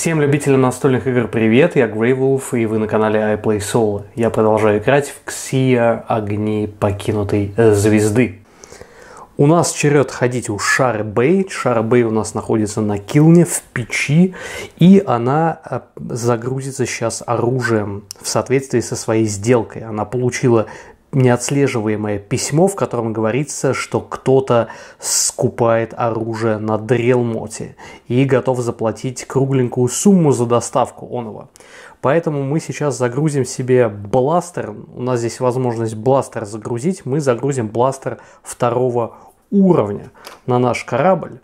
Всем любителям настольных игр привет, я Грейвулф, и вы на канале iPlaySolo. Я продолжаю играть в Ксия Огни Покинутой Звезды. У нас черед ходить у Шары Бэй. Шара Бэй у нас находится на килне, в печи, и она э, загрузится сейчас оружием в соответствии со своей сделкой. Она получила неотслеживаемое письмо, в котором говорится, что кто-то скупает оружие на Дрелмоте и готов заплатить кругленькую сумму за доставку оного. Поэтому мы сейчас загрузим себе бластер. У нас здесь возможность бластер загрузить. Мы загрузим бластер второго уровня на наш корабль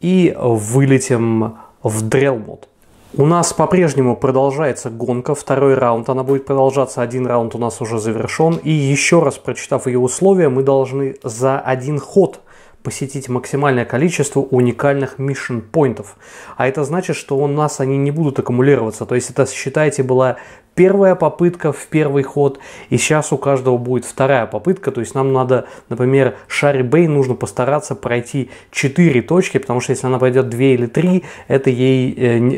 и вылетим в Дрелмот. У нас по-прежнему продолжается гонка, второй раунд, она будет продолжаться, один раунд у нас уже завершен. И еще раз прочитав ее условия, мы должны за один ход посетить максимальное количество уникальных mission поинтов. А это значит, что у нас они не будут аккумулироваться. То есть это, считайте, была первая попытка в первый ход, и сейчас у каждого будет вторая попытка, то есть нам надо, например, Шарри Бэй нужно постараться пройти 4 точки, потому что если она пойдет 2 или 3, это ей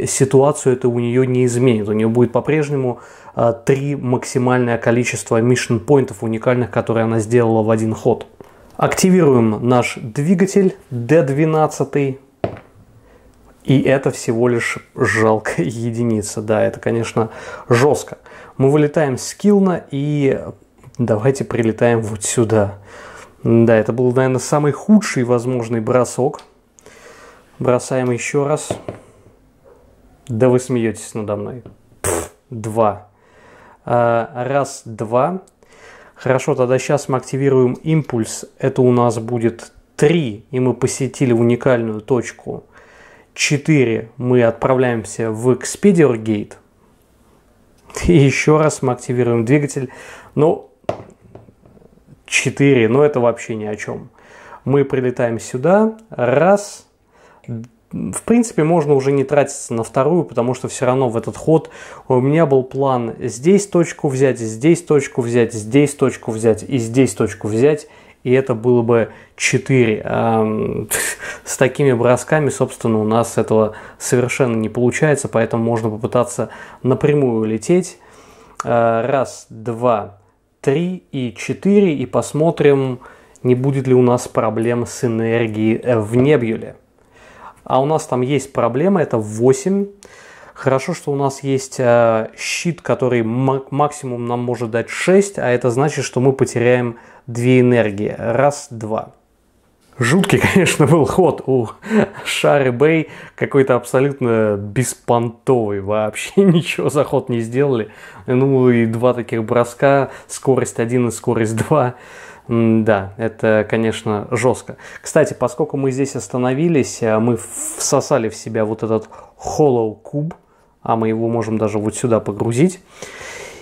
э, ситуацию это у нее не изменит, у нее будет по-прежнему э, три максимальное количество мишн-поинтов уникальных, которые она сделала в один ход. Активируем наш двигатель D12. И это всего лишь жалкая единица. Да, это, конечно, жестко. Мы вылетаем с Килна и давайте прилетаем вот сюда. Да, это был, наверное, самый худший возможный бросок. Бросаем еще раз. Да вы смеетесь надо мной. Пфф, два. А, раз, два. Хорошо, тогда сейчас мы активируем импульс. Это у нас будет 3, и мы посетили уникальную точку. 4 мы отправляемся в Expedier Gate. И еще раз мы активируем двигатель. Ну, 4, но это вообще ни о чем. Мы прилетаем сюда. Раз, в принципе, можно уже не тратиться на вторую, потому что все равно в этот ход у меня был план здесь точку взять, здесь точку взять, здесь точку взять и здесь точку взять. И это было бы 4. С такими бросками, собственно, у нас этого совершенно не получается, поэтому можно попытаться напрямую лететь. А, раз, два, три и четыре. И посмотрим, не будет ли у нас проблем с энергией в небьюле. А у нас там есть проблема, это 8. Хорошо, что у нас есть э, щит, который максимум нам может дать 6, а это значит, что мы потеряем 2 энергии. Раз, два. Жуткий, конечно, был ход у Шары Бэй, какой-то абсолютно беспонтовый вообще, ничего за ход не сделали. Ну и два таких броска, скорость 1 и скорость 2. Да, это, конечно, жестко. Кстати, поскольку мы здесь остановились, э, мы всосали в себя вот этот Hollow Cube, а мы его можем даже вот сюда погрузить.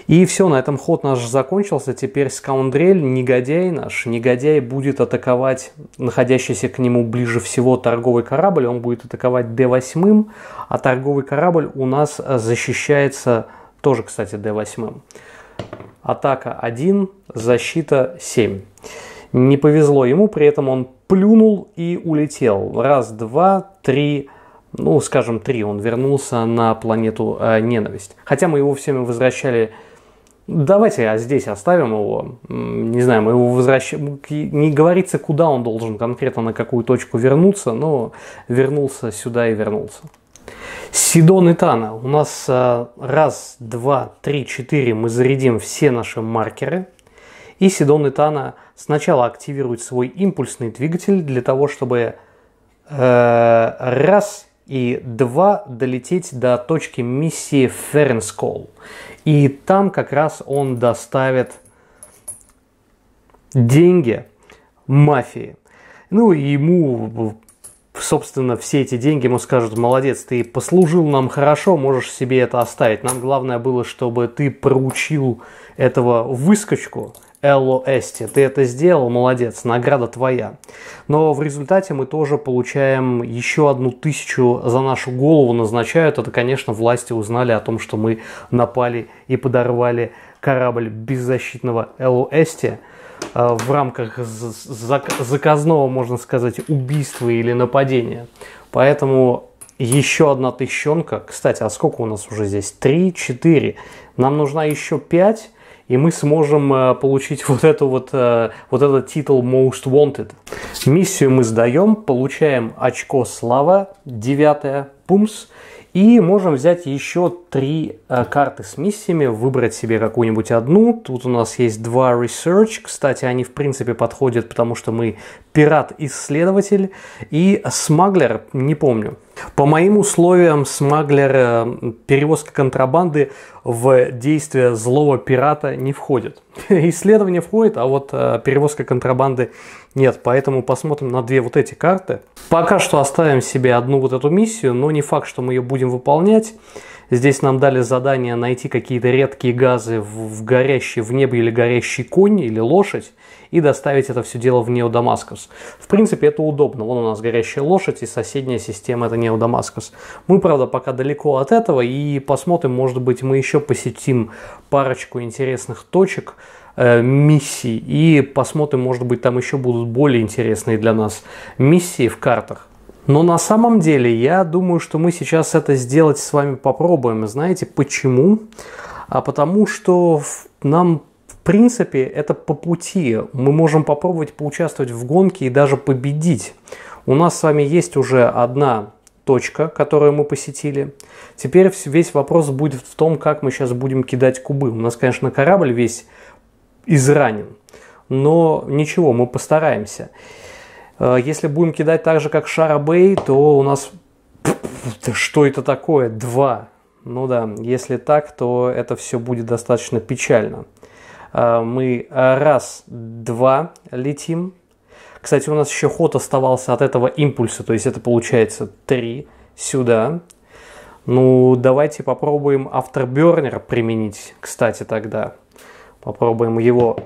И все, на этом ход наш закончился. Теперь скаундрель, негодяй наш, негодяй будет атаковать находящийся к нему ближе всего торговый корабль. Он будет атаковать D8, а торговый корабль у нас э, защищается тоже, кстати, D8 атака 1, защита 7. Не повезло ему, при этом он плюнул и улетел. Раз, два, три, ну, скажем, три. Он вернулся на планету э, ненависть. Хотя мы его всеми возвращали Давайте а здесь оставим его. Не знаю, мы его возвращаем. Не говорится, куда он должен конкретно на какую точку вернуться, но вернулся сюда и вернулся. Сидон и Тана. У нас а, раз, два, три, четыре мы зарядим все наши маркеры. И Сидон и Тана сначала активирует свой импульсный двигатель для того, чтобы э, раз и два долететь до точки миссии Ференскол. И там как раз он доставит деньги мафии. Ну и ему собственно, все эти деньги ему скажут, молодец, ты послужил нам хорошо, можешь себе это оставить. Нам главное было, чтобы ты проучил этого выскочку, Элло Эсти, ты это сделал, молодец, награда твоя. Но в результате мы тоже получаем еще одну тысячу за нашу голову назначают. Это, конечно, власти узнали о том, что мы напали и подорвали корабль беззащитного Элло Эсти. Э, в рамках заказного, можно сказать, убийства или нападения. Поэтому еще одна тыщенка. Кстати, а сколько у нас уже здесь? Три, четыре. Нам нужна еще пять, и мы сможем э, получить вот, эту вот, э, вот этот титул Most Wanted. Миссию мы сдаем, получаем очко слава, девятое. пумс. И можем взять еще три э, карты с миссиями, выбрать себе какую-нибудь одну. Тут у нас есть два Research. Кстати, они в принципе подходят, потому что мы пират-исследователь и смаглер, не помню. По моим условиям, смаглер э, перевозка контрабанды в действие злого пирата не входит. Исследование входит, а вот э, перевозка контрабанды нет. Поэтому посмотрим на две вот эти карты. Пока что оставим себе одну вот эту миссию, но не факт, что мы ее будем выполнять. Здесь нам дали задание найти какие-то редкие газы в, в горящий, в небе или горящий конь или лошадь и доставить это все дело в нео В принципе, это удобно. Вон у нас горящая лошадь и соседняя система это нео Мы, правда, пока далеко от этого и посмотрим, может быть, мы еще посетим парочку интересных точек, э, миссий и посмотрим, может быть, там еще будут более интересные для нас миссии в картах. Но на самом деле, я думаю, что мы сейчас это сделать с вами попробуем. Знаете почему? А потому что нам принципе, это по пути. Мы можем попробовать поучаствовать в гонке и даже победить. У нас с вами есть уже одна точка, которую мы посетили. Теперь весь вопрос будет в том, как мы сейчас будем кидать кубы. У нас, конечно, корабль весь изранен, но ничего, мы постараемся. Э, если будем кидать так же, как Шарабей, то у нас... Что это такое? Два. Ну да, если так, то это все будет достаточно печально. А, мы а, раз-два летим. Кстати, у нас еще ход оставался от этого импульса, то есть это получается три сюда. Ну, давайте попробуем автобернер применить, кстати, тогда. Попробуем его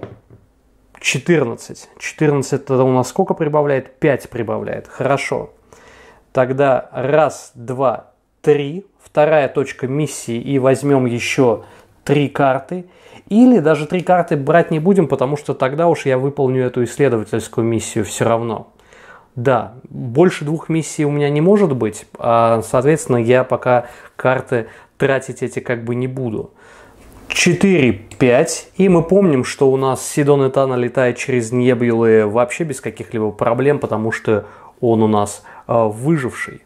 14. 14 тогда у нас сколько прибавляет? 5 прибавляет. Хорошо. Тогда раз, два, три. Вторая точка миссии. И возьмем еще три карты. Или даже три карты брать не будем, потому что тогда уж я выполню эту исследовательскую миссию все равно. Да, больше двух миссий у меня не может быть, а, соответственно, я пока карты тратить эти как бы не буду. 4-5. И мы помним, что у нас Сидон и Тана летает через Небьюлы вообще без каких-либо проблем, потому что он у нас а, выживший.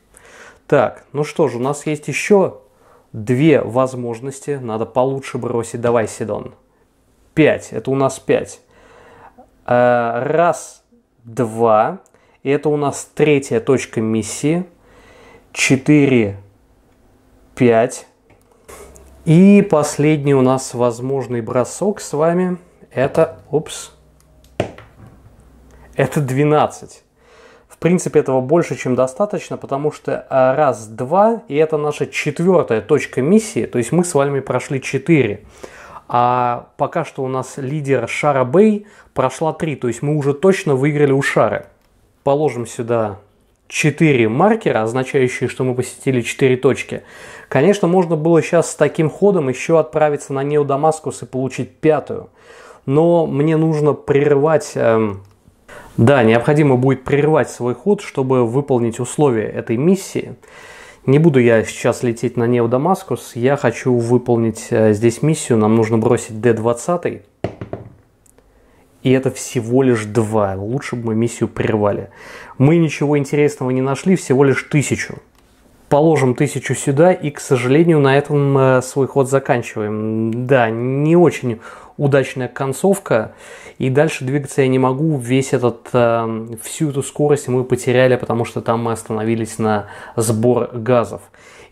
Так, ну что же, у нас есть еще Две возможности. Надо получше бросить. Давай, Сидон. Пять. Это у нас пять. Э, раз, два. И это у нас третья точка миссии. Четыре, пять. И последний у нас возможный бросок с вами. Это, упс. это двенадцать принципе, этого больше, чем достаточно, потому что э, раз, два, и это наша четвертая точка миссии, то есть мы с вами прошли четыре. А пока что у нас лидер Шара Бэй прошла три, то есть мы уже точно выиграли у Шары. Положим сюда четыре маркера, означающие, что мы посетили четыре точки. Конечно, можно было сейчас с таким ходом еще отправиться на Нео Дамаскус и получить пятую. Но мне нужно прервать эм, да, необходимо будет прервать свой ход, чтобы выполнить условия этой миссии. Не буду я сейчас лететь на Нео Дамаскус, я хочу выполнить э, здесь миссию, нам нужно бросить D20. И это всего лишь два, лучше бы мы миссию прервали. Мы ничего интересного не нашли, всего лишь тысячу. Положим тысячу сюда и, к сожалению, на этом э, свой ход заканчиваем. Да, не очень удачная концовка. И дальше двигаться я не могу. Весь этот, эм, всю эту скорость мы потеряли, потому что там мы остановились на сбор газов.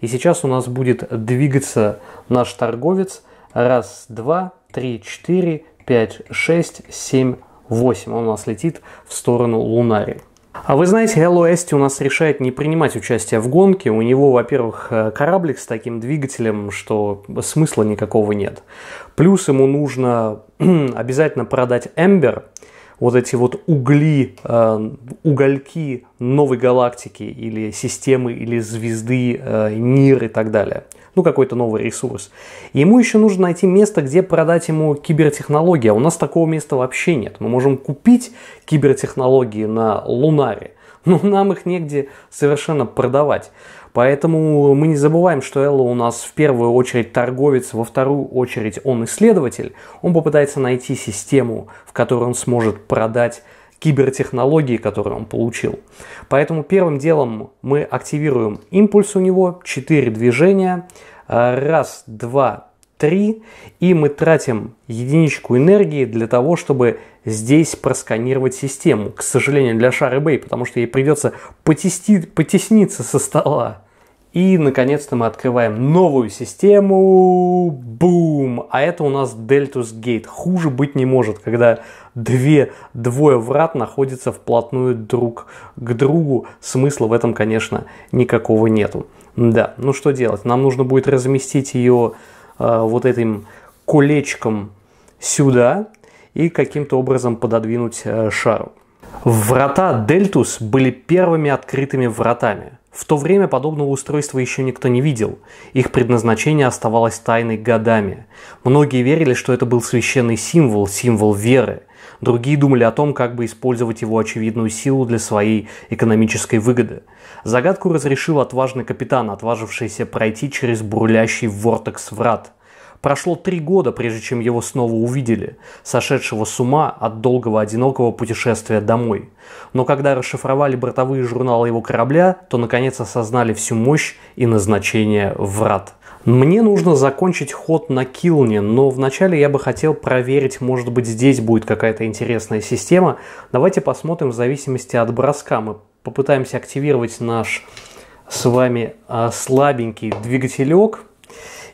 И сейчас у нас будет двигаться наш торговец. Раз, два, три, четыре, пять, шесть, семь, восемь. Он у нас летит в сторону Лунари. А вы знаете, Hello Эсти у нас решает не принимать участие в гонке. У него, во-первых, э, кораблик с таким двигателем, что смысла никакого нет. Плюс ему нужно обязательно продать Эмбер, вот эти вот угли, э, угольки новой галактики или системы, или звезды, э, НИР и так далее – ну какой-то новый ресурс. Ему еще нужно найти место, где продать ему кибертехнологии, а у нас такого места вообще нет. Мы можем купить кибертехнологии на Лунаре, но нам их негде совершенно продавать. Поэтому мы не забываем, что Элла у нас в первую очередь торговец, во вторую очередь он исследователь. Он попытается найти систему, в которой он сможет продать кибертехнологии, которые он получил. Поэтому первым делом мы активируем импульс у него, 4 движения, э, раз, два, три, и мы тратим единичку энергии для того, чтобы здесь просканировать систему. К сожалению, для Шары Бэй, потому что ей придется потести, потесниться со стола. И, наконец-то, мы открываем новую систему. Бум! А это у нас Deltus Gate. Хуже быть не может, когда две, двое врат находятся вплотную друг к другу. Смысла в этом, конечно, никакого нету. Да, ну что делать? Нам нужно будет разместить ее э, вот этим колечком сюда и каким-то образом пододвинуть э, шару. Врата Дельтус были первыми открытыми вратами – в то время подобного устройства еще никто не видел. Их предназначение оставалось тайной годами. Многие верили, что это был священный символ, символ веры. Другие думали о том, как бы использовать его очевидную силу для своей экономической выгоды. Загадку разрешил отважный капитан, отважившийся пройти через бурлящий вортекс врат – Прошло три года, прежде чем его снова увидели, сошедшего с ума от долгого одинокого путешествия домой. Но когда расшифровали бортовые журналы его корабля, то наконец осознали всю мощь и назначение врат. Мне нужно закончить ход на Килне, но вначале я бы хотел проверить, может быть здесь будет какая-то интересная система. Давайте посмотрим в зависимости от броска. Мы попытаемся активировать наш с вами а, слабенький двигателек –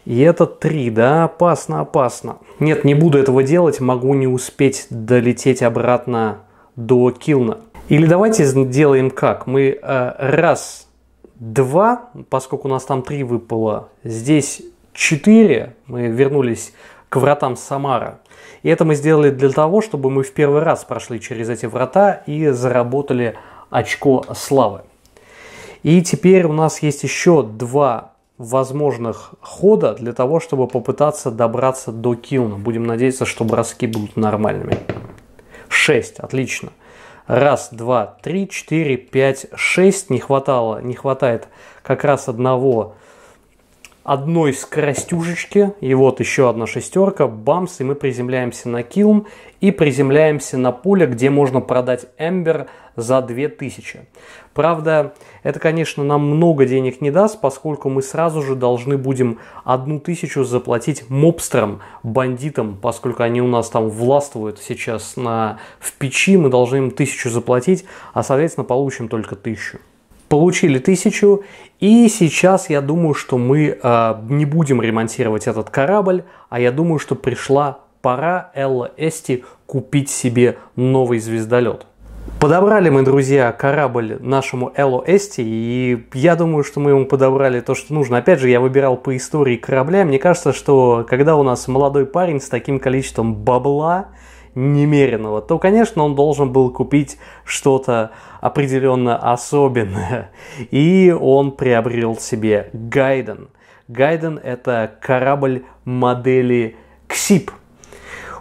и это три, да, опасно, опасно. Нет, не буду этого делать, могу не успеть долететь обратно до Килна. Или давайте сделаем как. Мы э, раз, два, поскольку у нас там три выпало, здесь четыре, мы вернулись к вратам Самара. И это мы сделали для того, чтобы мы в первый раз прошли через эти врата и заработали очко славы. И теперь у нас есть еще два возможных хода для того, чтобы попытаться добраться до Киуна. Будем надеяться, что броски будут нормальными. 6, отлично. Раз, два, три, четыре, пять, шесть. Не хватало, не хватает как раз одного одной скоростюжечки и вот еще одна шестерка, бамс, и мы приземляемся на килм и приземляемся на поле, где можно продать Эмбер за 2000. Правда, это, конечно, нам много денег не даст, поскольку мы сразу же должны будем 1000 заплатить мобстерам, бандитам, поскольку они у нас там властвуют сейчас на, в печи, мы должны им 1000 заплатить, а, соответственно, получим только 1000 получили тысячу, и сейчас я думаю, что мы э, не будем ремонтировать этот корабль, а я думаю, что пришла пора Элла Эсти купить себе новый звездолет. Подобрали мы, друзья, корабль нашему Элло Эсти, и я думаю, что мы ему подобрали то, что нужно. Опять же, я выбирал по истории корабля. Мне кажется, что когда у нас молодой парень с таким количеством бабла, немеренного, то, конечно, он должен был купить что-то определенно особенное. И он приобрел себе Гайден. Гайден – это корабль модели Ксип.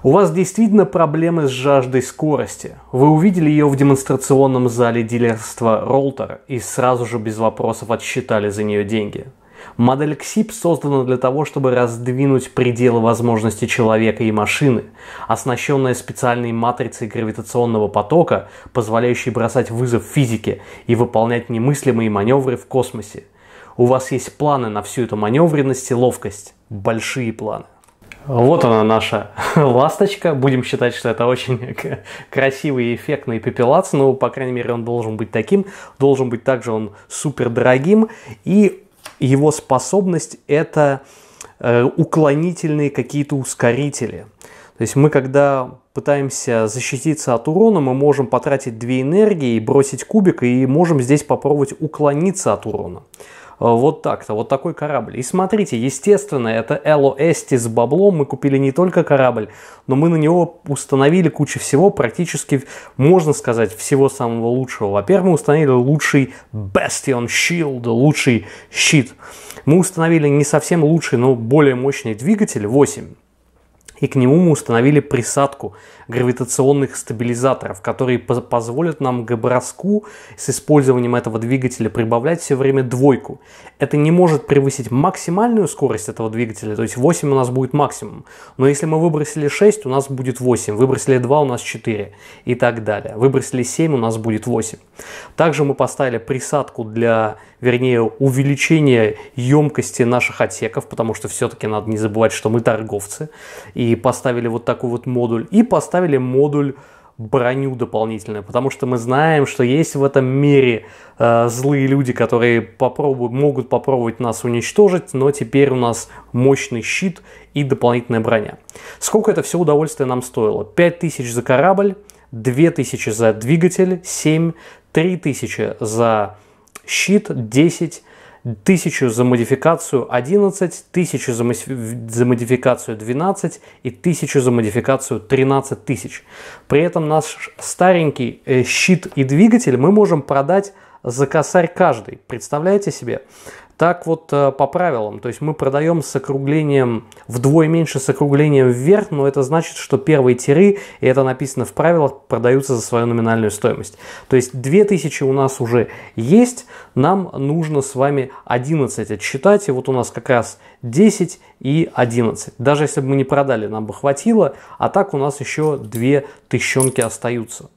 У вас действительно проблемы с жаждой скорости. Вы увидели ее в демонстрационном зале дилерства Ролтер и сразу же без вопросов отсчитали за нее деньги – Модель КСИП создана для того, чтобы раздвинуть пределы возможностей человека и машины. Оснащенная специальной матрицей гравитационного потока, позволяющей бросать вызов физике и выполнять немыслимые маневры в космосе. У вас есть планы на всю эту маневренность и ловкость. Большие планы. Вот она наша ласточка. Будем считать, что это очень красивый и эффектный пепелац. Ну, по крайней мере, он должен быть таким. Должен быть также он супер дорогим. И его способность это э, уклонительные какие-то ускорители. То есть мы, когда пытаемся защититься от урона, мы можем потратить две энергии, и бросить кубик и можем здесь попробовать уклониться от урона. Э, вот так-то, вот такой корабль. И смотрите, естественно, это Эло Эсти с баблом. Мы купили не только корабль, но мы на него установили кучу всего, практически, можно сказать, всего самого лучшего. Во-первых, мы установили лучший Bastion Shield, лучший щит. Мы установили не совсем лучший, но более мощный двигатель, 8 и к нему мы установили присадку гравитационных стабилизаторов, которые позволят нам к броску с использованием этого двигателя прибавлять все время двойку. Это не может превысить максимальную скорость этого двигателя, то есть 8 у нас будет максимум. Но если мы выбросили 6, у нас будет 8, выбросили 2, у нас 4 и так далее. Выбросили 7, у нас будет 8. Также мы поставили присадку для, вернее, увеличения емкости наших отсеков, потому что все-таки надо не забывать, что мы торговцы. И и поставили вот такой вот модуль, и поставили модуль броню дополнительную, потому что мы знаем, что есть в этом мире э, злые люди, которые попробуют, могут попробовать нас уничтожить, но теперь у нас мощный щит и дополнительная броня. Сколько это все удовольствие нам стоило? 5000 за корабль, 2000 за двигатель, 7, 3000 за щит, 10 1000 за модификацию 11, 1000 за, за модификацию 12 и 1000 за модификацию 13 тысяч. При этом наш старенький э, щит и двигатель мы можем продать за косарь каждый. Представляете себе? так вот э, по правилам. То есть мы продаем с округлением вдвое меньше с округлением вверх, но это значит, что первые тиры, и это написано в правилах, продаются за свою номинальную стоимость. То есть 2000 у нас уже есть, нам нужно с вами 11 отсчитать, и вот у нас как раз 10 и 11. Даже если бы мы не продали, нам бы хватило, а так у нас еще 2 тысячонки остаются.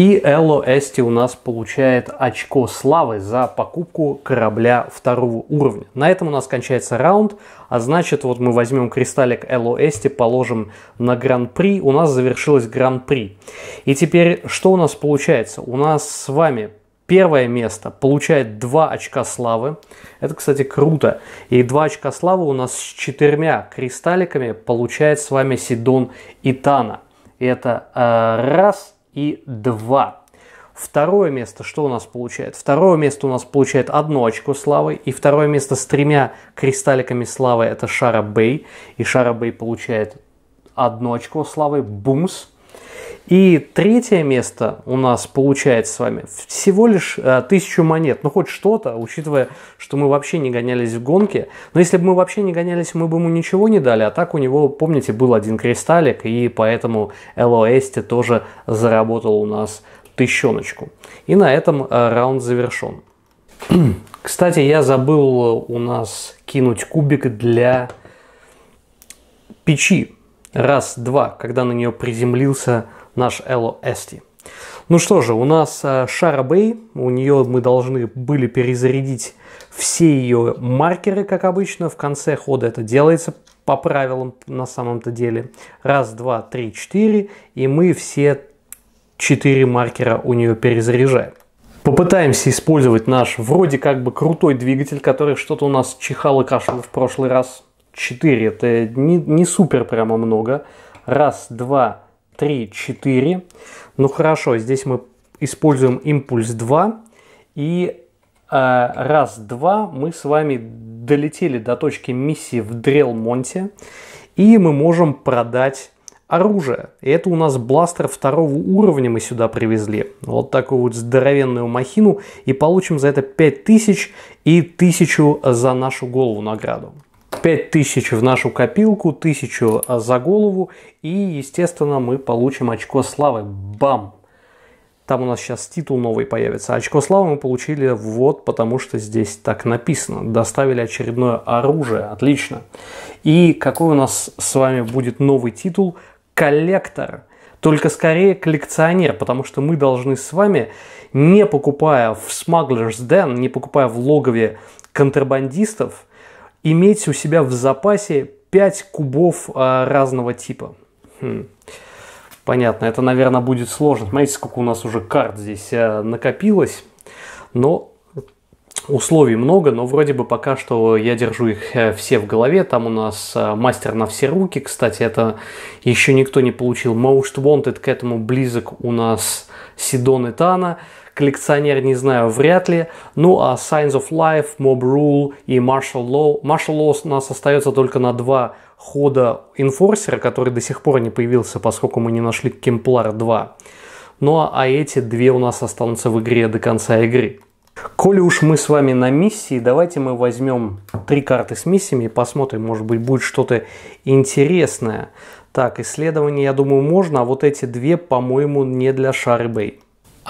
И Элло Эсти у нас получает очко славы за покупку корабля второго уровня. На этом у нас кончается раунд, а значит вот мы возьмем кристаллик Элло Эсти, положим на гран-при, у нас завершилось гран-при. И теперь что у нас получается? У нас с вами первое место получает 2 очка славы. Это, кстати, круто. И 2 очка славы у нас с четырьмя кристалликами получает с вами Сидон Итана. И это э, раз, и 2. Второе место что у нас получает? Второе место у нас получает одно очко славы. И второе место с тремя кристалликами славы это Шара Бэй. И Шара Бэй получает одно очко славы. Бумс. И третье место у нас получается с вами всего лишь э, тысячу монет. Ну, хоть что-то, учитывая, что мы вообще не гонялись в гонке. Но если бы мы вообще не гонялись, мы бы ему ничего не дали. А так у него, помните, был один кристаллик, и поэтому Элоэсти тоже заработал у нас тыщеночку. И на этом э, раунд завершен. Кстати, я забыл э, у нас кинуть кубик для печи. Раз, два, когда на нее приземлился наш Эло Эсти. Ну что же, у нас э, Шара Бэй, у нее мы должны были перезарядить все ее маркеры, как обычно, в конце хода это делается по правилам на самом-то деле. Раз, два, три, четыре, и мы все четыре маркера у нее перезаряжаем. Попытаемся использовать наш вроде как бы крутой двигатель, который что-то у нас чихал и кашлял в прошлый раз. 4 это не, не супер прямо много. Раз, два, 3, 4. Ну хорошо, здесь мы используем импульс 2. И э, раз, два мы с вами долетели до точки миссии в Дрелмонте. И мы можем продать оружие. это у нас бластер второго уровня мы сюда привезли. Вот такую вот здоровенную махину. И получим за это 5000 и 1000 за нашу голову награду. 5000 в нашу копилку, 1000 а, за голову. И, естественно, мы получим очко славы. Бам! Там у нас сейчас титул новый появится. Очко славы мы получили вот потому, что здесь так написано. Доставили очередное оружие. Отлично. И какой у нас с вами будет новый титул? Коллектор. Только скорее коллекционер, потому что мы должны с вами, не покупая в Smuggler's Den, не покупая в логове контрабандистов, иметь у себя в запасе 5 кубов а, разного типа. Хм. Понятно, это, наверное, будет сложно. Смотрите, сколько у нас уже карт здесь а, накопилось. Но условий много, но вроде бы пока что я держу их э, все в голове. Там у нас а, мастер на все руки, кстати, это еще никто не получил. Most Wanted к этому близок у нас Сидон и Тана. Коллекционер, не знаю, вряд ли. Ну а Signs of Life, Mob Rule и Martial Law. Martial Law у нас остается только на два хода инфорсера, который до сих пор не появился, поскольку мы не нашли Кемплар 2. Ну а, а эти две у нас останутся в игре до конца игры. Коли уж мы с вами на миссии, давайте мы возьмем три карты с миссиями и посмотрим, может быть, будет что-то интересное. Так, исследование, я думаю, можно, а вот эти две, по-моему, не для Шарбей.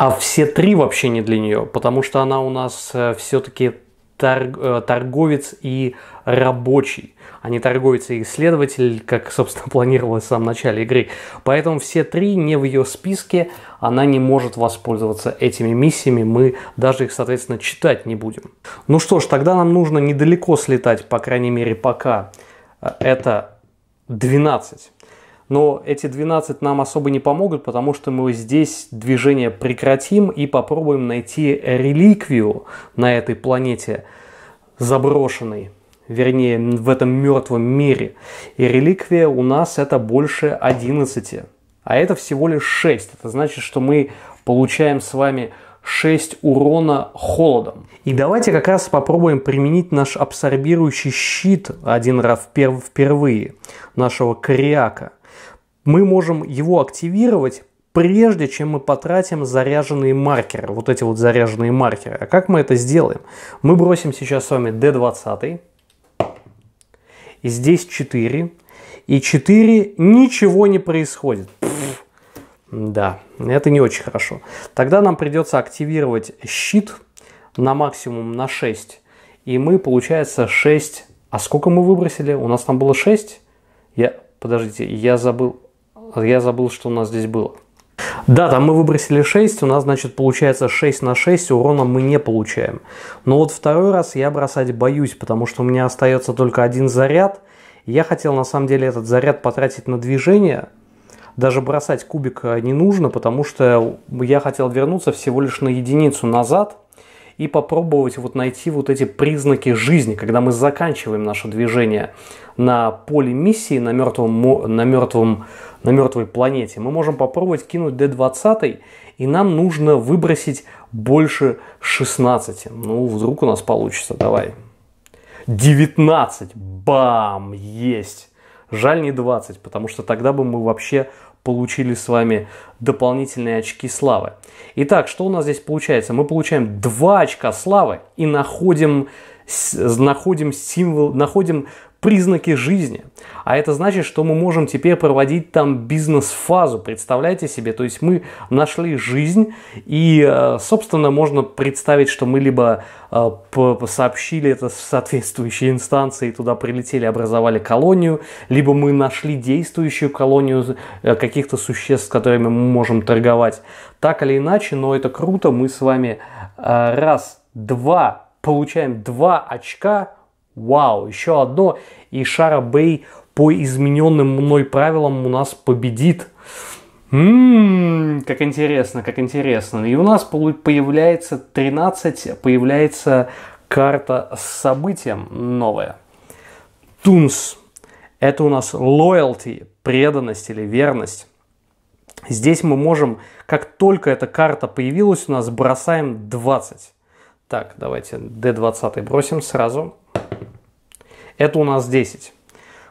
А все три вообще не для нее, потому что она у нас э, все-таки торг, э, торговец и рабочий, а не торговец и исследователь, как, собственно, планировалось в самом начале игры. Поэтому все три не в ее списке, она не может воспользоваться этими миссиями, мы даже их, соответственно, читать не будем. Ну что ж, тогда нам нужно недалеко слетать, по крайней мере, пока. Э, это 12 но эти 12 нам особо не помогут, потому что мы здесь движение прекратим и попробуем найти реликвию на этой планете заброшенной, вернее, в этом мертвом мире. И реликвия у нас это больше 11, а это всего лишь 6. Это значит, что мы получаем с вами 6 урона холодом. И давайте как раз попробуем применить наш абсорбирующий щит один раз впервые нашего кориака – мы можем его активировать прежде чем мы потратим заряженные маркеры, вот эти вот заряженные маркеры. А как мы это сделаем? Мы бросим сейчас с вами D20, и здесь 4, и 4 ничего не происходит. Пфф. Да, это не очень хорошо. Тогда нам придется активировать щит на максимум на 6, и мы, получается, 6... А сколько мы выбросили? У нас там было 6? Я... Подождите, я забыл... А я забыл, что у нас здесь было. Да, там мы выбросили 6, у нас, значит, получается 6 на 6, урона мы не получаем. Но вот второй раз я бросать боюсь, потому что у меня остается только один заряд. Я хотел, на самом деле, этот заряд потратить на движение. Даже бросать кубик не нужно, потому что я хотел вернуться всего лишь на единицу назад – и попробовать вот найти вот эти признаки жизни, когда мы заканчиваем наше движение на поле миссии на мертвом, на мертвом, на мертвой планете. Мы можем попробовать кинуть D20, и нам нужно выбросить больше 16. Ну, вдруг у нас получится, давай. 19, бам, есть. Жаль не 20, потому что тогда бы мы вообще получили с вами дополнительные очки славы. Итак, что у нас здесь получается? Мы получаем 2 очка славы и находим, находим символ, находим признаки жизни. А это значит, что мы можем теперь проводить там бизнес-фазу, представляете себе? То есть мы нашли жизнь, и, э, собственно, можно представить, что мы либо э, сообщили это в соответствующие инстанции, туда прилетели, образовали колонию, либо мы нашли действующую колонию э, каких-то существ, с которыми мы можем торговать. Так или иначе, но это круто, мы с вами раз, два, получаем два очка, вау, еще одно, и Шара Бэй по измененным мной правилам у нас победит. Ммм, как интересно, как интересно. И у нас появляется 13, появляется карта с событием новая. Тунс. Это у нас loyalty, преданность или верность. Здесь мы можем, как только эта карта появилась у нас, бросаем 20. Так, давайте D20 бросим сразу. Это у нас 10.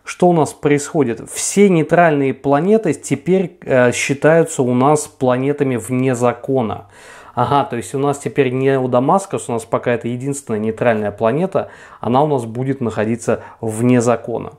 Что у нас происходит? Все нейтральные планеты теперь э, считаются у нас планетами вне закона. Ага, то есть у нас теперь не у Дамаскас, у нас пока это единственная нейтральная планета, она у нас будет находиться вне закона.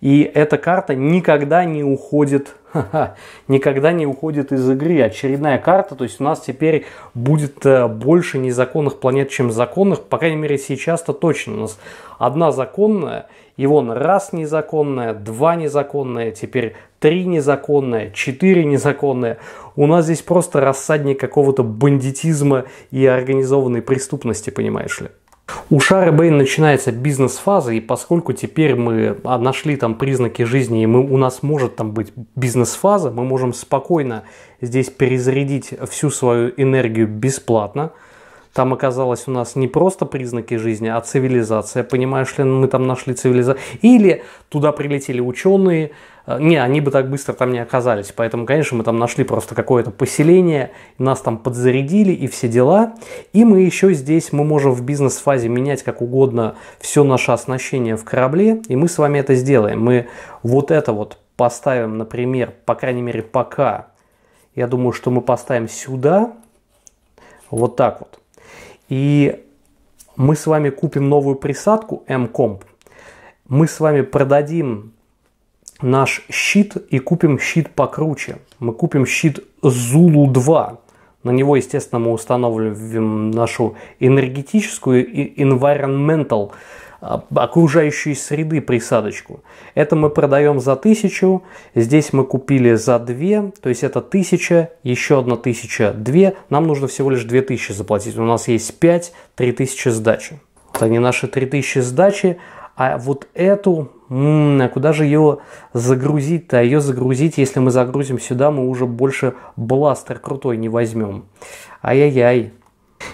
И эта карта никогда не уходит никогда не уходит из игры. Очередная карта, то есть у нас теперь будет э, больше незаконных планет, чем законных. По крайней мере, сейчас-то точно. У нас одна законная, и вон раз незаконная, два незаконная, теперь три незаконная, четыре незаконная. У нас здесь просто рассадник какого-то бандитизма и организованной преступности, понимаешь ли. У Шары Бэйн начинается бизнес-фаза, и поскольку теперь мы а, нашли там признаки жизни, и мы, у нас может там быть бизнес-фаза, мы можем спокойно здесь перезарядить всю свою энергию бесплатно – там оказалось у нас не просто признаки жизни, а цивилизация. Понимаешь ли, мы там нашли цивилизацию. Или туда прилетели ученые. Э, не, они бы так быстро там не оказались. Поэтому, конечно, мы там нашли просто какое-то поселение, нас там подзарядили и все дела. И мы еще здесь, мы можем в бизнес-фазе менять как угодно все наше оснащение в корабле. И мы с вами это сделаем. Мы вот это вот поставим, например, по крайней мере пока, я думаю, что мы поставим сюда, вот так вот. И мы с вами купим новую присадку M-Comp. Мы с вами продадим наш щит и купим щит покруче. Мы купим щит Zulu 2. На него, естественно, мы установим нашу энергетическую и environmental окружающей среды присадочку. Это мы продаем за тысячу, здесь мы купили за две, то есть это тысяча, еще одна тысяча, две. Нам нужно всего лишь две тысячи заплатить. У нас есть пять, три тысячи сдачи. Вот они наши три тысячи сдачи, а вот эту, м -м, а куда же ее загрузить-то? А ее загрузить, если мы загрузим сюда, мы уже больше бластер крутой не возьмем. Ай-яй-яй.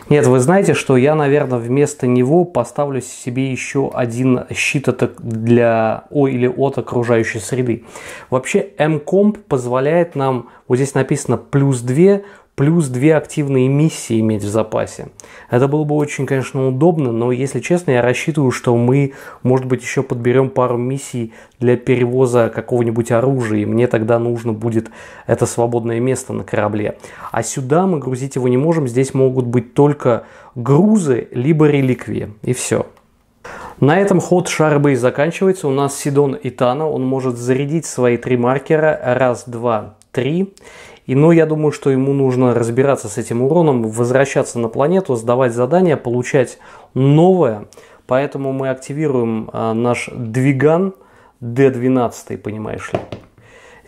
Нет, вы знаете, что я, наверное, вместо него поставлю себе еще один щит для О или от окружающей среды. Вообще, mComp позволяет нам, вот здесь написано плюс 2, плюс две активные миссии иметь в запасе. Это было бы очень, конечно, удобно, но, если честно, я рассчитываю, что мы, может быть, еще подберем пару миссий для перевоза какого-нибудь оружия, и мне тогда нужно будет это свободное место на корабле. А сюда мы грузить его не можем, здесь могут быть только грузы, либо реликвии, и все. На этом ход Шарбей заканчивается. У нас Сидон Итана. Он может зарядить свои три маркера. Раз, два, три. И, ну, я думаю, что ему нужно разбираться с этим уроном, возвращаться на планету, сдавать задания, получать новое. Поэтому мы активируем а, наш двиган D12, понимаешь ли.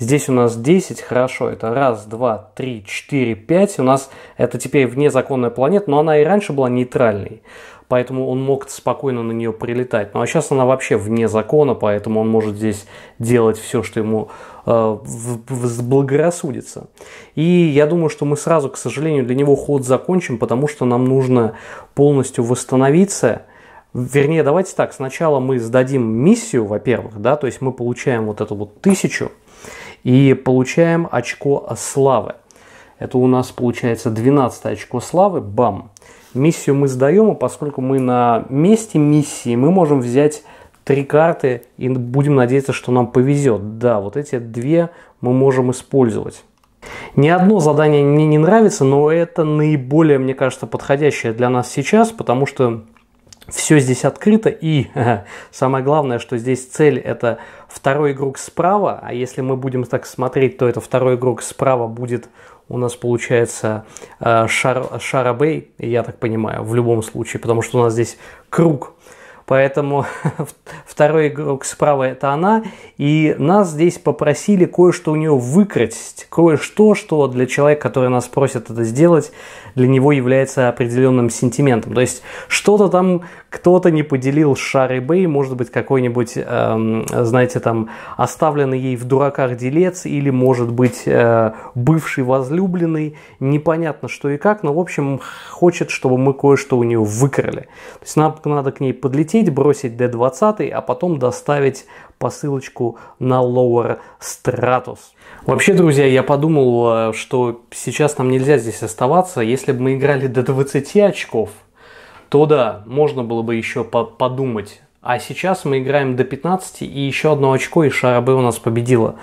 Здесь у нас 10, хорошо, это раз, два, три, четыре, пять. У нас это теперь внезаконная планета, но она и раньше была нейтральной, поэтому он мог спокойно на нее прилетать. Ну а сейчас она вообще вне закона, поэтому он может здесь делать все, что ему Э, благорассудится. И я думаю, что мы сразу, к сожалению, для него ход закончим, потому что нам нужно полностью восстановиться. Вернее, давайте так, сначала мы сдадим миссию, во-первых, да, то есть мы получаем вот эту вот тысячу и получаем очко славы. Это у нас получается 12 очко славы, бам. Миссию мы сдаем, и поскольку мы на месте миссии, мы можем взять три карты и будем надеяться, что нам повезет. Да, вот эти две мы можем использовать. Ни одно задание мне не нравится, но это наиболее, мне кажется, подходящее для нас сейчас, потому что все здесь открыто и самое главное, что здесь цель это второй игрок справа, а если мы будем так смотреть, то это второй игрок справа будет у нас получается э, шар, шарабей, я так понимаю, в любом случае, потому что у нас здесь круг Поэтому второй игрок справа это она. И нас здесь попросили кое-что у нее выкрасть. Кое-что, что для человека, который нас просит это сделать, для него является определенным сентиментом. То есть что-то там кто-то не поделил с Шарой Бэй, может быть, какой-нибудь, эм, знаете, там, оставленный ей в дураках делец или, может быть, э, бывший возлюбленный, непонятно что и как, но, в общем, хочет, чтобы мы кое-что у нее выкрали. То есть нам надо к ней подлететь, бросить D20, а потом доставить посылочку на Lower Stratus. Вообще, друзья, я подумал, э, что сейчас нам нельзя здесь оставаться. Если бы мы играли до 20 очков, то да, можно было бы еще по подумать. А сейчас мы играем до 15 и еще одно очко, и Шарабе у нас победила.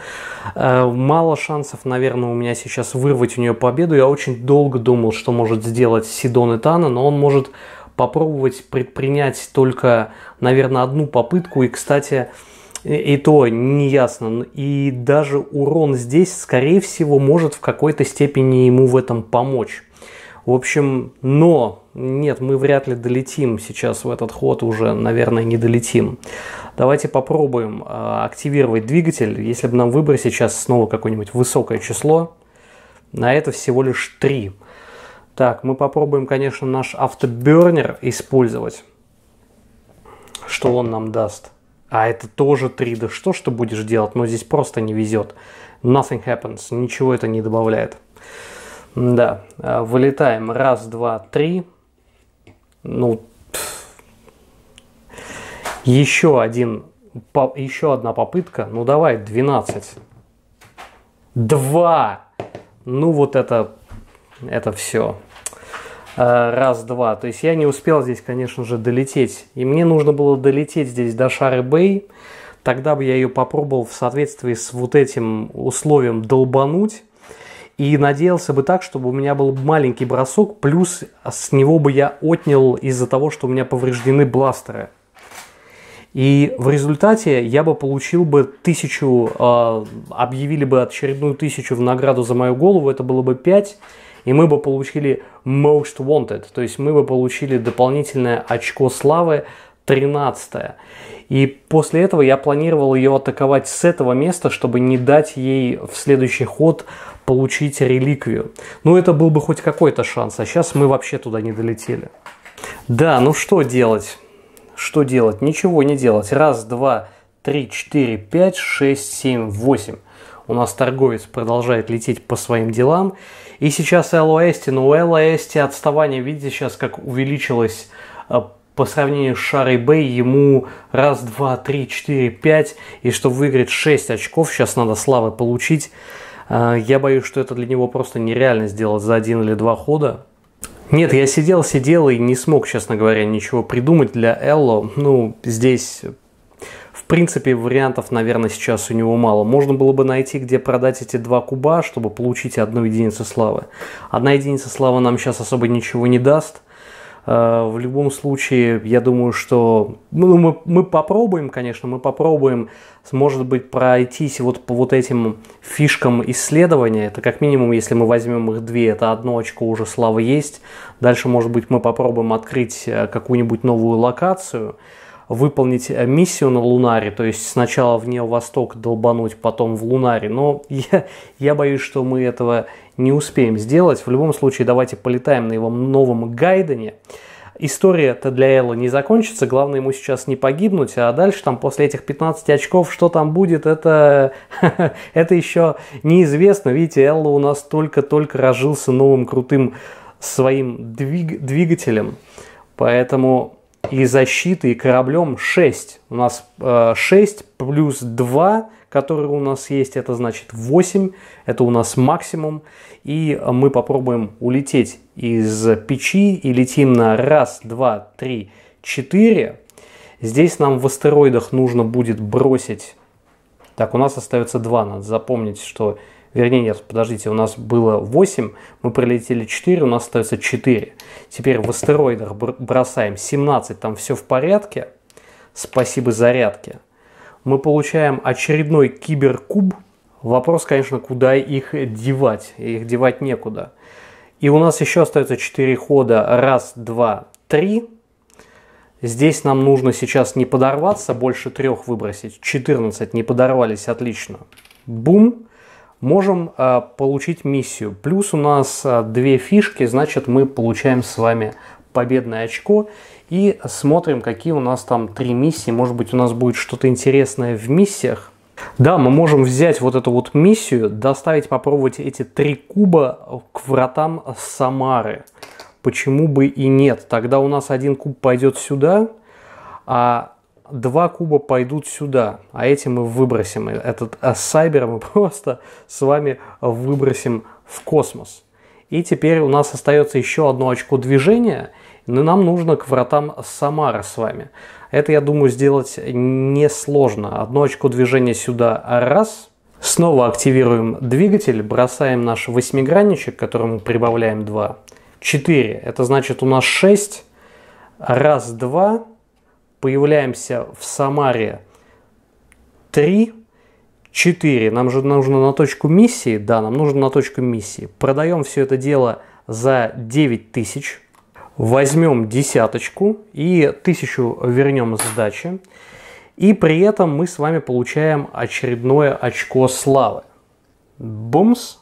Э, мало шансов, наверное, у меня сейчас вырвать у нее победу. Я очень долго думал, что может сделать Сидон и Тана, но он может попробовать предпринять только, наверное, одну попытку. И, кстати, и то неясно. И даже урон здесь, скорее всего, может в какой-то степени ему в этом помочь. В общем, но нет, мы вряд ли долетим сейчас в этот ход, уже, наверное, не долетим. Давайте попробуем э, активировать двигатель. Если бы нам выбор сейчас снова какое-нибудь высокое число, на это всего лишь 3. Так, мы попробуем, конечно, наш автобернер использовать. Что он нам даст? а это тоже 3, да что ж ты будешь делать, но ну, здесь просто не везет. Nothing happens, ничего это не добавляет. Да, э, вылетаем, раз, два, три. Ну, еще один, по, еще одна попытка, ну давай, 12. Два! Ну вот это, это все. Э, раз-два. То есть я не успел здесь, конечно же, долететь. И мне нужно было долететь здесь до Шары Бэй. Тогда бы я ее попробовал в соответствии с вот этим условием долбануть. И надеялся бы так, чтобы у меня был маленький бросок, плюс с него бы я отнял из-за того, что у меня повреждены бластеры. И в результате я бы получил бы тысячу, э, объявили бы очередную тысячу в награду за мою голову, это было бы пять и мы бы получили Most Wanted, то есть мы бы получили дополнительное очко славы 13. И после этого я планировал ее атаковать с этого места, чтобы не дать ей в следующий ход получить реликвию. Ну, это был бы хоть какой-то шанс, а сейчас мы вообще туда не долетели. Да, ну что делать? Что делать? Ничего не делать. Раз, два, три, четыре, пять, шесть, семь, восемь. У нас торговец продолжает лететь по своим делам. И сейчас Элла Эсти, но у Элла Эсти отставание, видите, сейчас как увеличилось а, по сравнению с Шарой Бэй, ему раз, два, три, четыре, пять, и чтобы выиграть шесть очков, сейчас надо славы получить. А, я боюсь, что это для него просто нереально сделать за один или два хода. Нет, я сидел, сидел и не смог, честно говоря, ничего придумать для Элло. Ну, здесь принципе, вариантов, наверное, сейчас у него мало. Можно было бы найти, где продать эти два куба, чтобы получить одну единицу славы. Одна единица славы нам сейчас особо ничего не даст. Э, в любом случае, я думаю, что ну, мы, мы попробуем, конечно, мы попробуем, может быть, пройтись вот по вот этим фишкам исследования. Это как минимум, если мы возьмем их две, это одно очко уже славы есть. Дальше, может быть, мы попробуем открыть э, какую-нибудь новую локацию – выполнить э, миссию на Лунаре, то есть сначала в Неовосток долбануть, потом в Лунаре, но я, я боюсь, что мы этого не успеем сделать. В любом случае, давайте полетаем на его новом Гайдене. История-то для Элла не закончится, главное ему сейчас не погибнуть, а дальше там после этих 15 очков, что там будет, это, это еще неизвестно. Видите, Элла у нас только-только разжился новым крутым своим двиг... двигателем, поэтому и защиты, и кораблем 6. У нас э, 6 плюс 2, которые у нас есть, это значит 8, это у нас максимум. И мы попробуем улететь из печи и летим на 1, 2, 3, 4. Здесь нам в астероидах нужно будет бросить... Так, у нас остается 2, надо запомнить, что Вернее, нет, подождите, у нас было 8, мы прилетели 4, у нас остается 4. Теперь в астероидах бросаем 17, там все в порядке. Спасибо зарядке. Мы получаем очередной киберкуб. Вопрос, конечно, куда их девать. Их девать некуда. И у нас еще остается 4 хода. Раз, два, три. Здесь нам нужно сейчас не подорваться, больше трех выбросить. 14, не подорвались, отлично. Бум можем э, получить миссию. Плюс у нас э, две фишки, значит мы получаем с вами победное очко и смотрим, какие у нас там три миссии. Может быть у нас будет что-то интересное в миссиях. Да, мы можем взять вот эту вот миссию, доставить, попробовать эти три куба к вратам Самары. Почему бы и нет? Тогда у нас один куб пойдет сюда, а два куба пойдут сюда, а эти мы выбросим. Э, этот э, сайбер мы просто с вами выбросим в космос. И теперь у нас остается еще одно очко движения, но нам нужно к вратам Самара с вами. Это, я думаю, сделать несложно. Одно очко движения сюда раз. Снова активируем двигатель, бросаем наш восьмигранничек, которому прибавляем 2. 4. Это значит у нас 6. Раз, два появляемся в Самаре 3, 4. Нам же нужно на точку миссии. Да, нам нужно на точку миссии. Продаем все это дело за 9 тысяч. Возьмем десяточку и тысячу вернем сдачи. И при этом мы с вами получаем очередное очко славы. Бумс.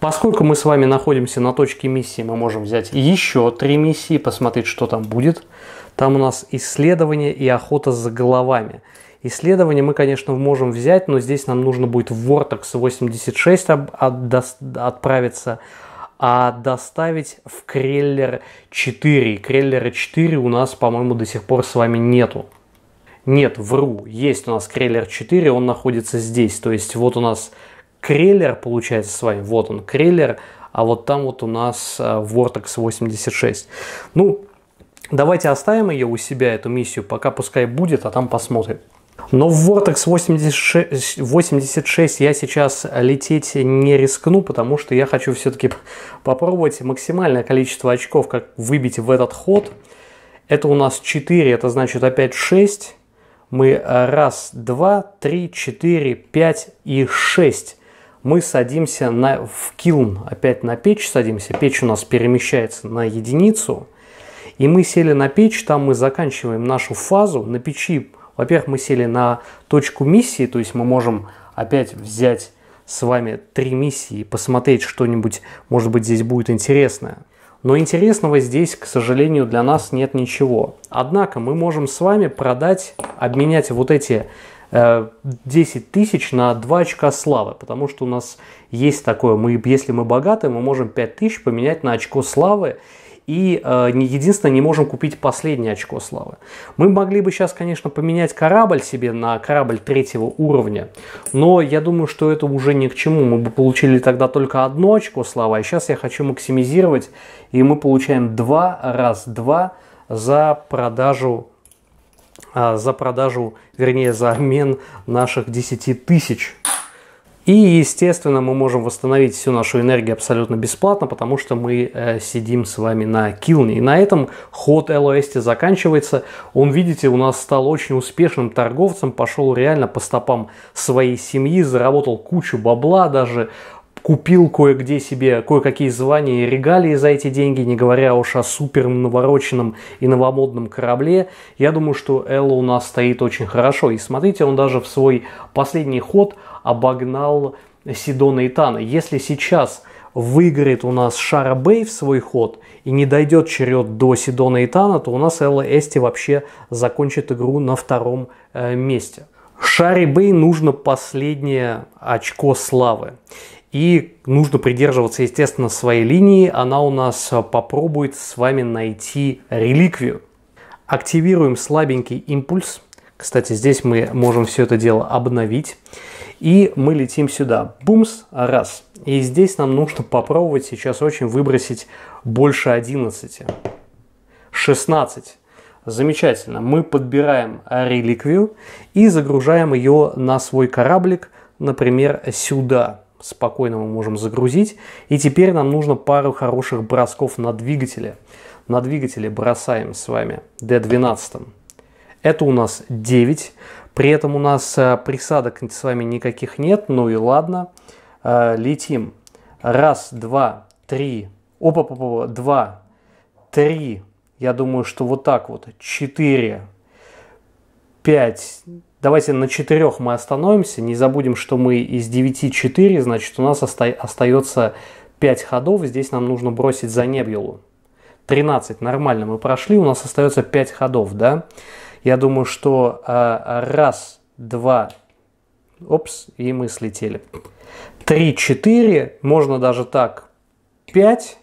Поскольку мы с вами находимся на точке миссии, мы можем взять еще три миссии, посмотреть, что там будет. Там у нас исследование и охота за головами. Исследование мы, конечно, можем взять, но здесь нам нужно будет в Vortex 86 отправиться, а доставить в Креллер 4. Креллера 4 у нас, по-моему, до сих пор с вами нету. Нет, вру, есть у нас Креллер 4, он находится здесь. То есть вот у нас Креллер, получается, с вами, вот он, Креллер, а вот там вот у нас э, Vortex 86. Ну, Давайте оставим ее у себя, эту миссию, пока пускай будет, а там посмотрим. Но в Vortex 86, 86 я сейчас лететь не рискну, потому что я хочу все-таки попробовать максимальное количество очков как выбить в этот ход. Это у нас 4, это значит опять 6. Мы э, раз, два, три, четыре, пять и шесть. Мы садимся на, в килн, опять на печь садимся. Печь у нас перемещается на единицу. И мы сели на печь, там мы заканчиваем нашу фазу. На печи, во-первых, мы сели на точку миссии, то есть мы можем опять взять с вами три миссии и посмотреть что-нибудь, может быть, здесь будет интересное. Но интересного здесь, к сожалению, для нас нет ничего. Однако мы можем с вами продать, обменять вот эти 10 э, тысяч на 2 очка славы, потому что у нас есть такое, мы, если мы богаты, мы можем 5 тысяч поменять на очко славы, и э, единственное, не можем купить последнее очко славы. Мы могли бы сейчас, конечно, поменять корабль себе на корабль третьего уровня, но я думаю, что это уже ни к чему. Мы бы получили тогда только одно очко славы, а сейчас я хочу максимизировать, и мы получаем два раз два за продажу э, за продажу, вернее, за обмен наших 10 тысяч и, естественно, мы можем восстановить всю нашу энергию абсолютно бесплатно, потому что мы э, сидим с вами на килне. И на этом ход LOS заканчивается. Он, видите, у нас стал очень успешным торговцем, пошел реально по стопам своей семьи, заработал кучу бабла даже, купил кое-где себе кое-какие звания и регалии за эти деньги, не говоря уж о супер навороченном и новомодном корабле. Я думаю, что Элла у нас стоит очень хорошо. И смотрите, он даже в свой последний ход обогнал Сидона и Тана. Если сейчас выиграет у нас Шара Бэй в свой ход и не дойдет черед до Сидона и Тана, то у нас Элла Эсти вообще закончит игру на втором э, месте. Шаре Бэй нужно последнее очко славы. И нужно придерживаться, естественно, своей линии. Она у нас попробует с вами найти реликвию. Активируем слабенький импульс. Кстати, здесь мы можем все это дело обновить. И мы летим сюда. Бумс, раз. И здесь нам нужно попробовать сейчас очень выбросить больше 11. 16. Замечательно. Мы подбираем реликвию и загружаем ее на свой кораблик, например, сюда спокойно мы можем загрузить. И теперь нам нужно пару хороших бросков на двигателе. На двигателе бросаем с вами D12. Это у нас 9. При этом у нас э, присадок с вами никаких нет. Ну и ладно. Э, летим. Раз, два, три. Опа, опа, опа, два, три. Я думаю, что вот так вот. Четыре, пять, Давайте на 4 мы остановимся. Не забудем, что мы из 9 4, значит, у нас оста остается 5 ходов. Здесь нам нужно бросить за небьюлу 13 нормально мы прошли, у нас остается 5 ходов, да? Я думаю, что э, раз, два, опс, и мы слетели. 3, 4, можно даже так, 5.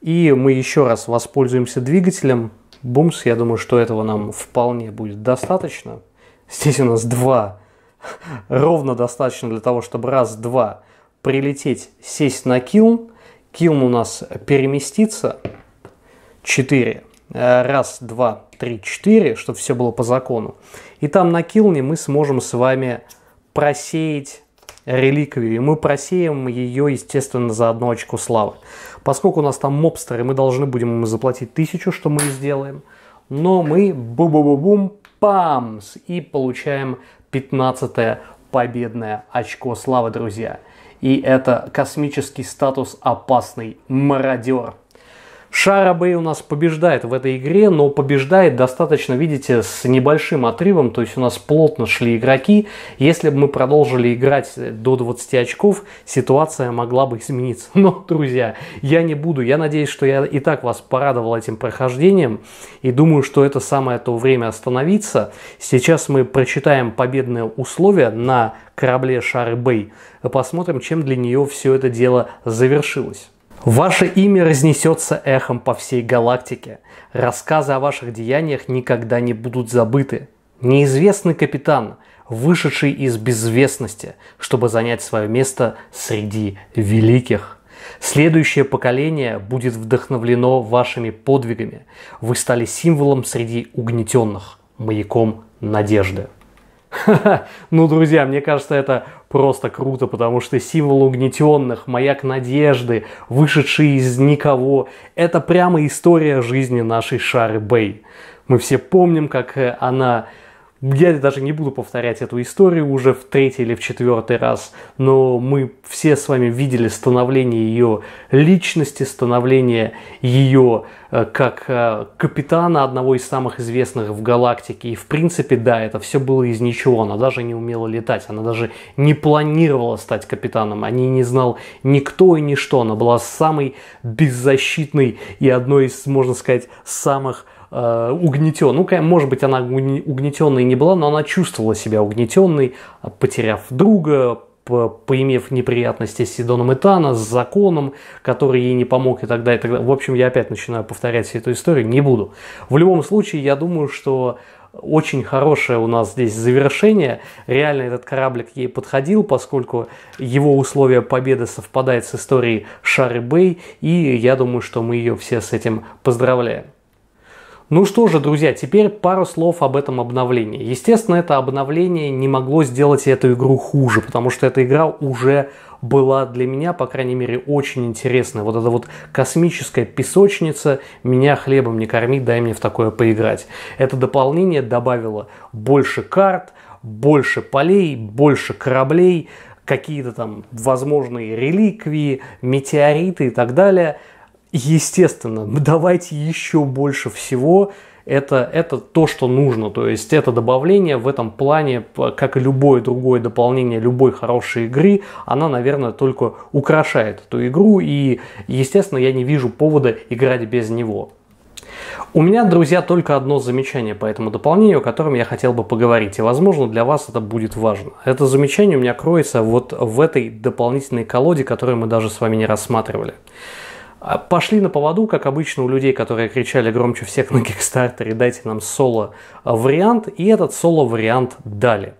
И мы еще раз воспользуемся двигателем. Бумс, я думаю, что этого нам вполне будет достаточно. Здесь у нас два. Ровно достаточно для того, чтобы раз-два прилететь, сесть на килн. Килн у нас переместится. четыре, э, Раз, два, три, четыре, чтобы все было по закону. И там на килне мы сможем с вами просеять реликвию. И мы просеем ее, естественно, за одну очку славы. Поскольку у нас там мобстеры, мы должны будем ему заплатить тысячу, что мы и сделаем. Но мы бу бу бу бум Памс! И получаем 15 победное очко славы, друзья. И это космический статус «Опасный мародер». Шарабей у нас побеждает в этой игре, но побеждает достаточно, видите, с небольшим отрывом, то есть у нас плотно шли игроки. Если бы мы продолжили играть до 20 очков, ситуация могла бы измениться. Но, друзья, я не буду. Я надеюсь, что я и так вас порадовал этим прохождением и думаю, что это самое то время остановиться. Сейчас мы прочитаем победные условия на корабле Шарабей и посмотрим, чем для нее все это дело завершилось. Ваше имя разнесется эхом по всей галактике. Рассказы о ваших деяниях никогда не будут забыты. Неизвестный капитан, вышедший из безвестности, чтобы занять свое место среди великих. Следующее поколение будет вдохновлено вашими подвигами. Вы стали символом среди угнетенных, маяком надежды. Ну, друзья, мне кажется, это просто круто, потому что символ угнетенных, маяк надежды, вышедший из никого, это прямо история жизни нашей Шары Бэй. Мы все помним, как э, она я даже не буду повторять эту историю уже в третий или в четвертый раз, но мы все с вами видели становление ее личности, становление ее э, как э, капитана одного из самых известных в галактике. И в принципе, да, это все было из ничего. Она даже не умела летать, она даже не планировала стать капитаном. О ней не знал никто и ничто. Она была самой беззащитной и одной из, можно сказать, самых э, угнетен. Ну, может быть, она угнетенной не была, но она чувствовала себя угнетенной, потеряв друга, поимев неприятности с Сидоном Этана, с законом, который ей не помог и так И так далее. В общем, я опять начинаю повторять всю эту историю, не буду. В любом случае, я думаю, что очень хорошее у нас здесь завершение. Реально этот кораблик ей подходил, поскольку его условия победы совпадают с историей Шары Бэй, и я думаю, что мы ее все с этим поздравляем. Ну что же, друзья, теперь пару слов об этом обновлении. Естественно, это обновление не могло сделать эту игру хуже, потому что эта игра уже была для меня, по крайней мере, очень интересная. Вот эта вот космическая песочница «Меня хлебом не корми, дай мне в такое поиграть». Это дополнение добавило больше карт, больше полей, больше кораблей, какие-то там возможные реликвии, метеориты и так далее – естественно, давайте еще больше всего. Это, это то, что нужно. То есть это добавление в этом плане, как и любое другое дополнение любой хорошей игры, она, наверное, только украшает эту игру. И, естественно, я не вижу повода играть без него. У меня, друзья, только одно замечание по этому дополнению, о котором я хотел бы поговорить, и, возможно, для вас это будет важно. Это замечание у меня кроется вот в этой дополнительной колоде, которую мы даже с вами не рассматривали. А пошли на поводу, как обычно, у людей, которые кричали громче всех на Кикстартере, дайте нам соло-вариант, и этот соло-вариант дали.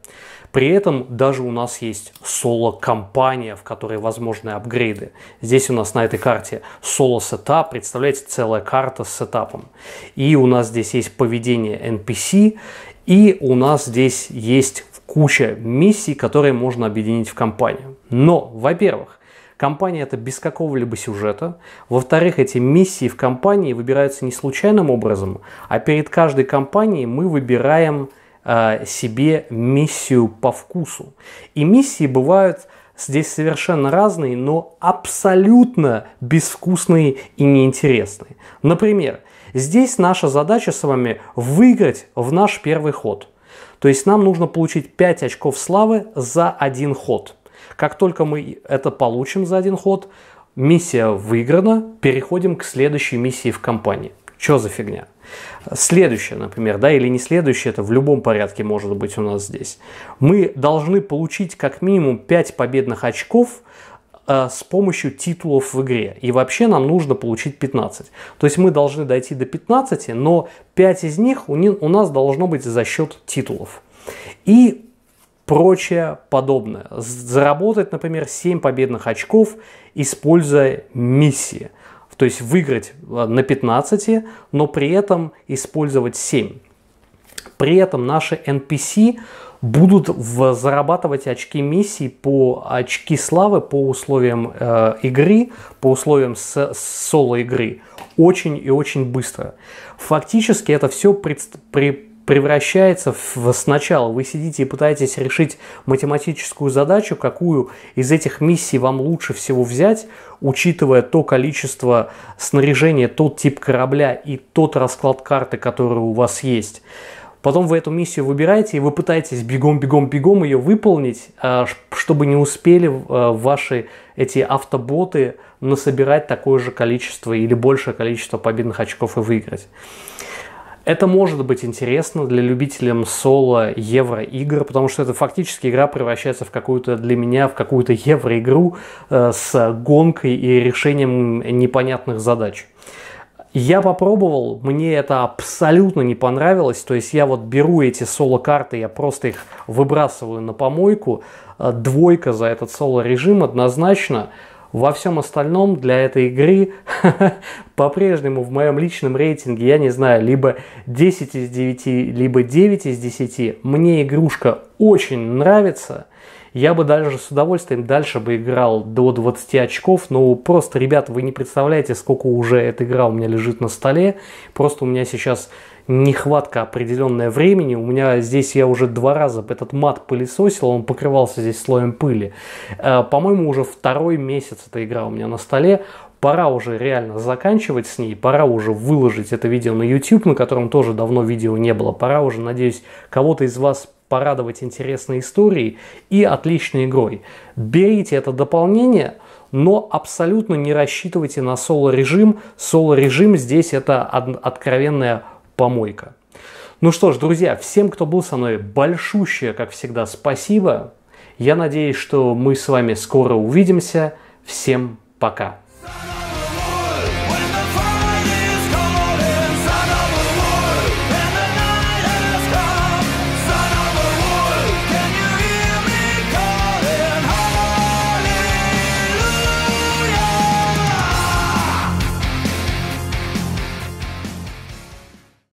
При этом даже у нас есть соло-компания, в которой возможны апгрейды. Здесь у нас на этой карте соло-сетап, представляете, целая карта с сетапом. И у нас здесь есть поведение NPC, и у нас здесь есть куча миссий, которые можно объединить в компанию. Но, во-первых, Компания это без какого-либо сюжета. Во-вторых, эти миссии в компании выбираются не случайным образом, а перед каждой компанией мы выбираем э, себе миссию по вкусу. И миссии бывают здесь совершенно разные, но абсолютно безвкусные и неинтересные. Например, здесь наша задача с вами выиграть в наш первый ход. То есть нам нужно получить 5 очков славы за один ход – как только мы это получим за один ход, миссия выиграна, переходим к следующей миссии в компании. Что за фигня? Следующее, например, да, или не следующее, это в любом порядке может быть у нас здесь. Мы должны получить как минимум 5 победных очков э, с помощью титулов в игре. И вообще нам нужно получить 15. То есть мы должны дойти до 15, но 5 из них у, не, у нас должно быть за счет титулов. И прочее подобное. Заработать, например, 7 победных очков, используя миссии. То есть выиграть а, на 15, но при этом использовать 7. При этом наши NPC будут зарабатывать очки миссий по очки славы, по условиям э, игры, по условиям с, соло игры очень и очень быстро. Фактически это все пред, при, превращается в сначала вы сидите и пытаетесь решить математическую задачу, какую из этих миссий вам лучше всего взять, учитывая то количество снаряжения, тот тип корабля и тот расклад карты, который у вас есть. Потом вы эту миссию выбираете, и вы пытаетесь бегом-бегом-бегом ее выполнить, э, чтобы не успели э, ваши эти автоботы насобирать такое же количество или большее количество победных очков и выиграть. Это может быть интересно для любителям соло евро-игр, потому что это фактически игра превращается в какую-то для меня, в какую-то евро-игру э, с гонкой и решением непонятных задач. Я попробовал, мне это абсолютно не понравилось. То есть я вот беру эти соло-карты, я просто их выбрасываю на помойку. Э, двойка за этот соло-режим однозначно. Во всем остальном для этой игры по-прежнему в моем личном рейтинге, я не знаю, либо 10 из 9, либо 9 из 10. Мне игрушка очень нравится. Я бы даже с удовольствием дальше бы играл до 20 очков, но просто, ребят, вы не представляете, сколько уже эта игра у меня лежит на столе. Просто у меня сейчас нехватка определенное времени. У меня здесь я уже два раза этот мат пылесосил, он покрывался здесь слоем пыли. Э, по-моему, уже второй месяц эта игра у меня на столе. Пора уже реально заканчивать с ней, пора уже выложить это видео на YouTube, на котором тоже давно видео не было. Пора уже, надеюсь, кого-то из вас порадовать интересной историей и отличной игрой. Берите это дополнение, но абсолютно не рассчитывайте на соло-режим. Соло-режим здесь это откровенная помойка. Ну что ж, друзья, всем, кто был со мной, большущее, как всегда, спасибо. Я надеюсь, что мы с вами скоро увидимся. Всем пока. Пока.